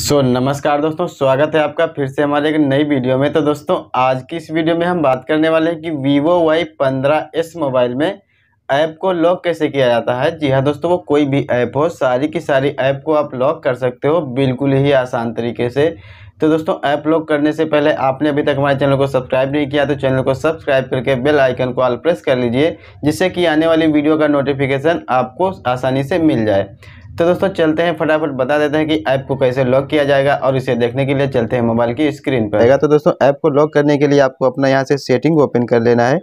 सो so, नमस्कार दोस्तों स्वागत है आपका फिर से हमारे एक नई वीडियो में तो दोस्तों आज की इस वीडियो में हम बात करने वाले हैं कि वीवो वाई पंद्रह एस मोबाइल में ऐप को लॉक कैसे किया जाता है जी हाँ दोस्तों वो कोई भी ऐप हो सारी की सारी ऐप को आप लॉक कर सकते हो बिल्कुल ही आसान तरीके से तो दोस्तों ऐप लॉक करने से पहले आपने अभी तक हमारे चैनल को सब्सक्राइब नहीं किया तो चैनल को सब्सक्राइब करके बेल आइकन को ऑल प्रेस कर लीजिए जिससे कि आने वाली वीडियो का नोटिफिकेशन आपको आसानी से मिल जाए तो दोस्तों चलते हैं फटाफट बता देते हैं कि ऐप को कैसे लॉक किया जाएगा और इसे देखने के लिए चलते हैं मोबाइल की स्क्रीन पर आएगा तो दोस्तों ऐप को लॉक करने के लिए आपको अपना यहाँ से सेटिंग ओपन कर लेना है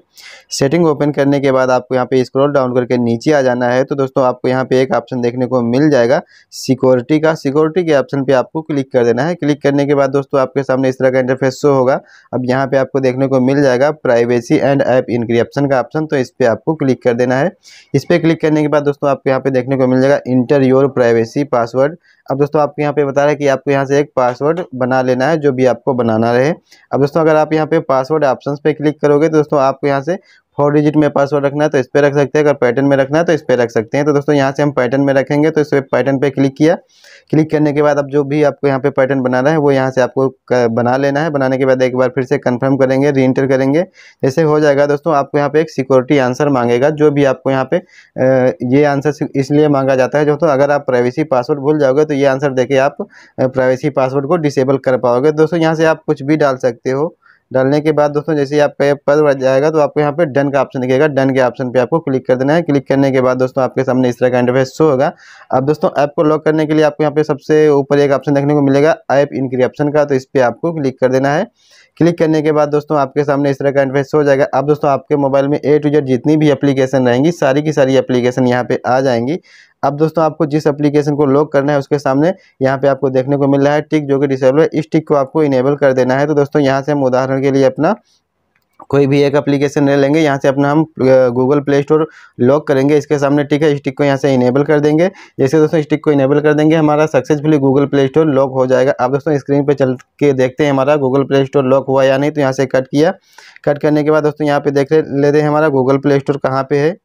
सेटिंग ओपन करने के बाद आपको यहाँ पे स्क्रॉल डाउन करके नीचे आ जाना है तो दोस्तों आपको यहाँ पे एक ऑप्शन देखने को मिल जाएगा सिक्योरिटी का सिक्योरिटी के ऑप्शन पे आपको क्लिक कर देना है क्लिक करने के बाद दोस्तों आपके सामने इस तरह का इंटरफेस शो होगा अब यहाँ पे आपको देखने को मिल जाएगा प्राइवेसी एंड ऐप इनक्रिप्शन का ऑप्शन तो इस पर आपको क्लिक कर देना है इस पर क्लिक करने के बाद दोस्तों आपको यहाँ पे देखने को मिल जाएगा इंटर योर प्राइवेसी पासवर्ड अब दोस्तों आपको यहाँ पे बता रहा है कि आपको यहाँ से एक पासवर्ड बना लेना है जो भी आपको बनाना रहे अब दोस्तों अगर आप यहाँ पे पासवर्ड ऑप्शन पे क्लिक करोगे तो दोस्तों आपको यहाँ से से फोर डिजिट में पासवर्ड रखना है तो इस पर रख सकते हैं अगर पैटर्न में रखना है तो इस पर रख सकते हैं तो दोस्तों यहाँ से हम पैटर्न में रखेंगे तो इस पर पैटर्न पर क्लिक किया क्लिक करने के बाद अब जो भी आपको यहाँ पे पैटर्न बनाना है वो यहाँ से आपको बना लेना है बनाने के बाद एक बार फिर से कन्फर्म करेंगे री करेंगे जैसे हो जाएगा दोस्तों आपको यहाँ पे एक सिक्योरिटी आंसर मांगेगा जो भी आपको यहाँ पे ये आंसर इसलिए मांगा जाता है जो तो अगर आप प्राइवेसी पासवर्ड भूल जाओगे तो ये आंसर देके आप प्राइवेसी पासवर्ड को डिसेबल कर पाओगे दोस्तों यहाँ से आप कुछ भी डाल सकते हो डालने के बाद दोस्तों जैसे ही आपका ये पर बढ़ जाएगा तो आपको यहाँ पे डन का ऑप्शन दिखेगा डन के ऑप्शन पे आपको क्लिक कर देना है क्लिक करने के बाद दोस्तों आपके सामने इस तरह का इंटरफेस शो होगा अब दोस्तों ऐप को लॉक करने के लिए आपको यहाँ पे सबसे ऊपर एक ऑप्शन देखने को मिलेगा ऐप इनक्री ऑप्शन का तो इस पर आपको क्लिक कर देना है क्लिक करने के बाद दोस्तों आपके सामने इस तरह का इंटरफेस हो जाएगा अब दोस्तों आपके मोबाइल में ए टू जेड जितनी भी एप्लीकेशन रहेंगी सारी की सारी एप्लीकेशन यहाँ पे आ जाएंगी अब दोस्तों आपको जिस एप्लीकेशन को लॉक करना है उसके सामने यहाँ पे आपको देखने को मिल रहा है टिक जो कि डिसेबल है इस टिक को आपको इनेबल कर देना है तो दोस्तों यहाँ से हम उदाहरण के लिए अपना कोई भी एक एप्लीकेशन ले लेंगे यहाँ से अपना हम गूगल प्ले स्टोर लॉक करेंगे इसके सामने ठीक है स्टिक को यहाँ से इनेबल कर देंगे जैसे दोस्तों स्टिक को इनेबल कर देंगे हमारा successfully Google Play Store lock हो जाएगा आप दोस्तों स्क्रीन पे चल के देखते हैं हमारा गूगल प्ले स्टोर लॉक हुआ या नहीं तो यहाँ से कट किया कट करने के बाद दोस्तों यहाँ पे देख लेते हैं हमारा गूगल प्ले स्टोर कहाँ पर है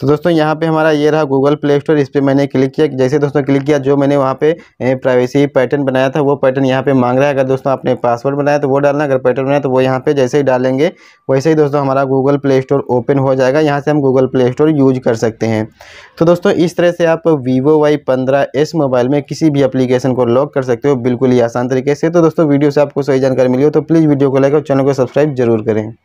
तो दोस्तों यहाँ पे हमारा ये रहा गूगल प्ले स्टोर इस पर मैंने क्लिक किया जैसे दोस्तों क्लिक किया जो मैंने वहाँ पे प्राइवेसी पैटर्न बनाया था वो पैटर्न यहाँ पे मांग रहा है अगर दोस्तों आपने पासवर्ड बनाया तो वो डालना अगर पैटर्न बनाया तो वो यहाँ पे जैसे ही डालेंगे वैसे ही दोस्तों हमारा गूगल प्ले स्टोर ओपन हो जाएगा यहाँ से हम गूगल प्ले स्टोर यूज कर सकते हैं तो दोस्तों इस तरह से आप वीवो वाई पंद्रह एस मोबाइल में किसी भी अप्लीकेशन को लॉक कर सकते हो बिल्कुल ही आसान तरीके से तो दोस्तों वीडियो से आपको सही जानकारी मिली हो तो प्लीज़ वीडियो को लाइक और चैनल को सब्सक्राइब जरूर करें